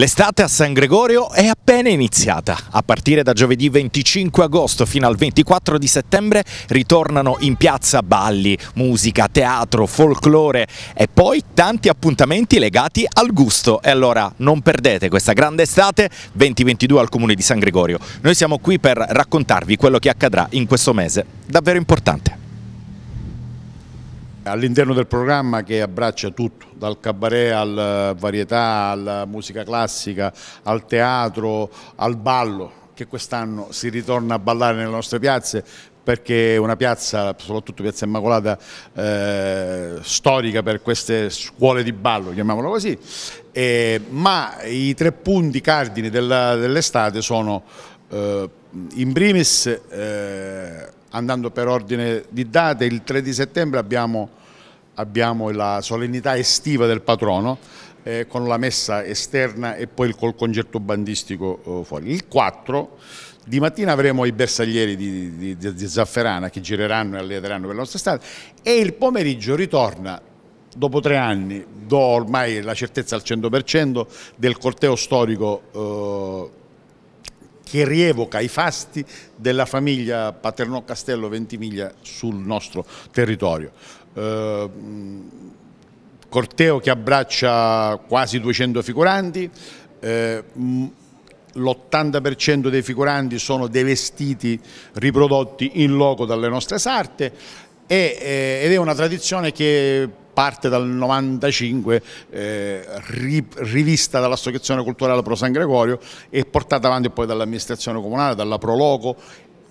L'estate a San Gregorio è appena iniziata. A partire da giovedì 25 agosto fino al 24 di settembre ritornano in piazza balli, musica, teatro, folklore e poi tanti appuntamenti legati al gusto. E allora non perdete questa grande estate 2022 al comune di San Gregorio. Noi siamo qui per raccontarvi quello che accadrà in questo mese davvero importante. All'interno del programma che abbraccia tutto, dal cabaret al eh, varietà, alla eh, musica classica, al teatro, al ballo, che quest'anno si ritorna a ballare nelle nostre piazze perché è una piazza, soprattutto Piazza Immacolata, eh, storica per queste scuole di ballo, chiamiamolo così, eh, ma i tre punti cardini dell'estate dell sono eh, in primis eh, andando per ordine di date, il 3 di settembre abbiamo, abbiamo la solennità estiva del patrono eh, con la messa esterna e poi il, col concerto bandistico eh, fuori. Il 4 di mattina avremo i bersaglieri di, di, di, di Zafferana che gireranno e alleteranno per la nostra strada e il pomeriggio ritorna dopo tre anni do ormai la certezza al 100% del corteo storico eh, che rievoca i fasti della famiglia Paternò-Castello-Ventimiglia sul nostro territorio. Eh, corteo che abbraccia quasi 200 figuranti, eh, l'80% dei figuranti sono dei vestiti riprodotti in loco dalle nostre sarte eh, ed è una tradizione che parte dal 95 eh, ri, rivista dall'Associazione Culturale Pro San Gregorio e portata avanti poi dall'amministrazione comunale, dalla Proloco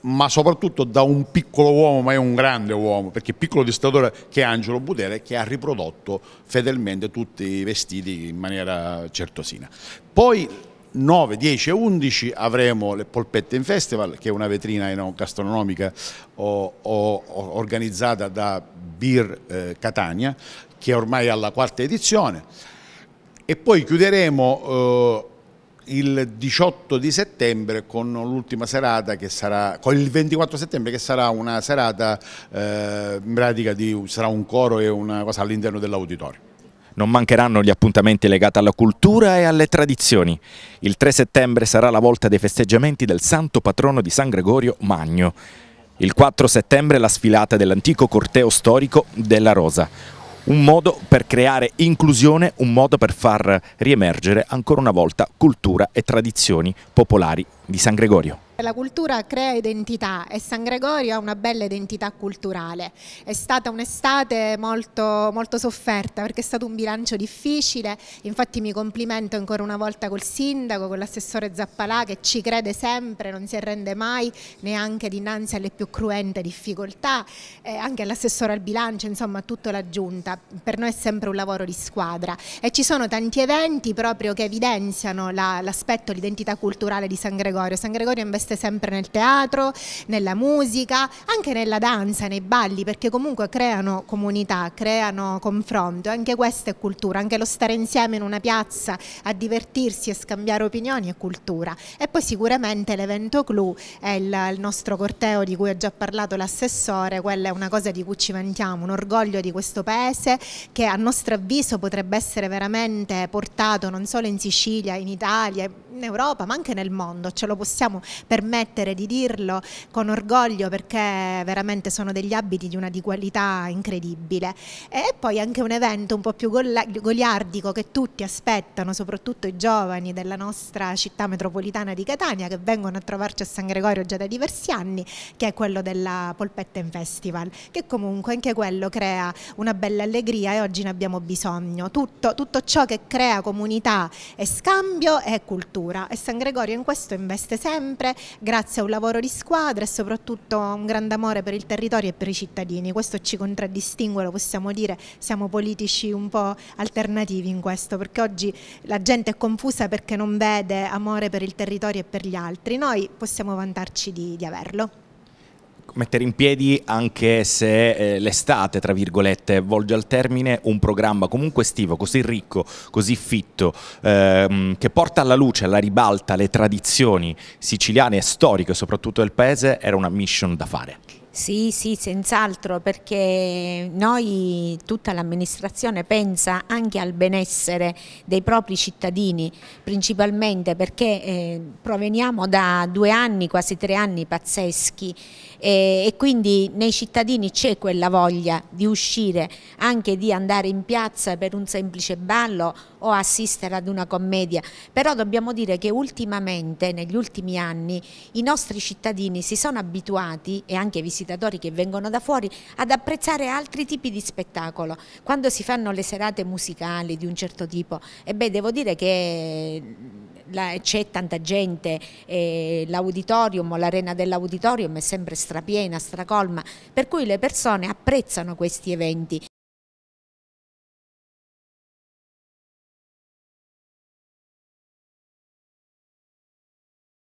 ma soprattutto da un piccolo uomo, ma è un grande uomo, perché piccolo distratore che è Angelo Budere, che ha riprodotto fedelmente tutti i vestiti in maniera certosina. Poi 9, 10 e 11 avremo le polpette in festival che è una vetrina eh, gastronomica o, o, organizzata da Beer eh, Catania che è ormai alla quarta edizione e poi chiuderemo eh, il 18 di settembre con l'ultima serata che sarà con il 24 settembre che sarà una serata eh, in pratica di sarà un coro e una cosa all'interno dell'auditorio non mancheranno gli appuntamenti legati alla cultura e alle tradizioni. Il 3 settembre sarà la volta dei festeggiamenti del santo patrono di San Gregorio Magno. Il 4 settembre la sfilata dell'antico corteo storico della Rosa. Un modo per creare inclusione, un modo per far riemergere ancora una volta cultura e tradizioni popolari di San Gregorio. La cultura crea identità e San Gregorio ha una bella identità culturale. È stata un'estate molto, molto, sofferta perché è stato un bilancio difficile, infatti mi complimento ancora una volta col sindaco, con l'assessore Zappalà che ci crede sempre, non si arrende mai neanche dinanzi alle più cruente difficoltà, eh, anche all'assessore al bilancio, insomma a tutta la giunta. Per noi è sempre un lavoro di squadra e ci sono tanti eventi proprio che evidenziano l'aspetto, la, l'identità culturale di San Gregorio. San Gregorio investe artiste sempre nel teatro, nella musica, anche nella danza, nei balli, perché comunque creano comunità, creano confronto, anche questa è cultura, anche lo stare insieme in una piazza a divertirsi e scambiare opinioni è cultura. E poi sicuramente l'evento clou è il, il nostro corteo di cui ha già parlato l'assessore, quella è una cosa di cui ci vantiamo, un orgoglio di questo paese che a nostro avviso potrebbe essere veramente portato non solo in Sicilia, in Italia, in Europa ma anche nel mondo, ce lo possiamo permettere di dirlo con orgoglio perché veramente sono degli abiti di una di qualità incredibile. E poi anche un evento un po' più goliardico che tutti aspettano, soprattutto i giovani della nostra città metropolitana di Catania che vengono a trovarci a San Gregorio già da diversi anni, che è quello della Polpetta in Festival, che comunque anche quello crea una bella allegria e oggi ne abbiamo bisogno. tutto, tutto ciò che crea comunità e scambio è cultura cultura e San Gregorio in questo investe sempre grazie a un lavoro di squadra e soprattutto a un grande amore per il territorio e per i cittadini. Questo ci contraddistingue, lo possiamo dire, siamo politici un po' alternativi in questo perché oggi la gente è confusa perché non vede amore per il territorio e per gli altri. Noi possiamo vantarci di, di averlo mettere in piedi anche se eh, l'estate, tra virgolette, volge al termine un programma comunque estivo, così ricco, così fitto, ehm, che porta alla luce, alla ribalta le tradizioni siciliane e storiche soprattutto del paese, era una mission da fare. Sì, sì, senz'altro, perché noi, tutta l'amministrazione pensa anche al benessere dei propri cittadini, principalmente perché eh, proveniamo da due anni, quasi tre anni pazzeschi eh, e quindi nei cittadini c'è quella voglia di uscire, anche di andare in piazza per un semplice ballo o assistere ad una commedia, però dobbiamo dire che ultimamente, negli ultimi anni, i nostri cittadini si sono abituati e anche visitati visitatori che vengono da fuori ad apprezzare altri tipi di spettacolo. Quando si fanno le serate musicali di un certo tipo, e beh, devo dire che mm, c'è tanta gente, l'auditorium, l'arena dell'auditorium è sempre strapiena, stracolma, per cui le persone apprezzano questi eventi.